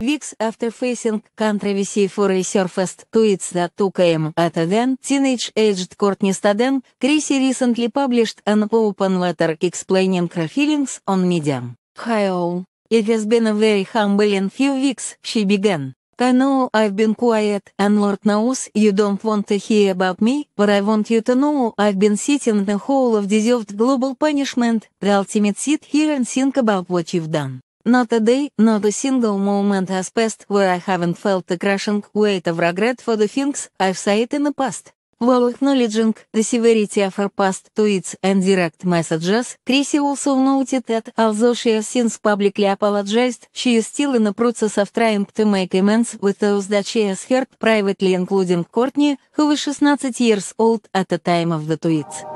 Weeks after facing controversy for resurfaced tweets that took aim at a then teenage-aged Courtney Staden, Chrissy recently published an open letter explaining her feelings on Medium. Hi all. It has been a very humbling few weeks, she began. I know I've been quiet, and Lord knows you don't want to hear about me, but I want you to know I've been sitting in the hole of deserved global punishment, the ultimate sit here and think about what you've done. Not a day, not a single moment has passed where I haven't felt the crushing weight of regret for the things I've said in the past. While acknowledging the severity of her past tweets and direct messages, Chrissy also noted that although she has since publicly apologized, she is still in the process of trying to make amends with those that she has hurt privately, including Courtney, who was 16 years old at the time of the tweets.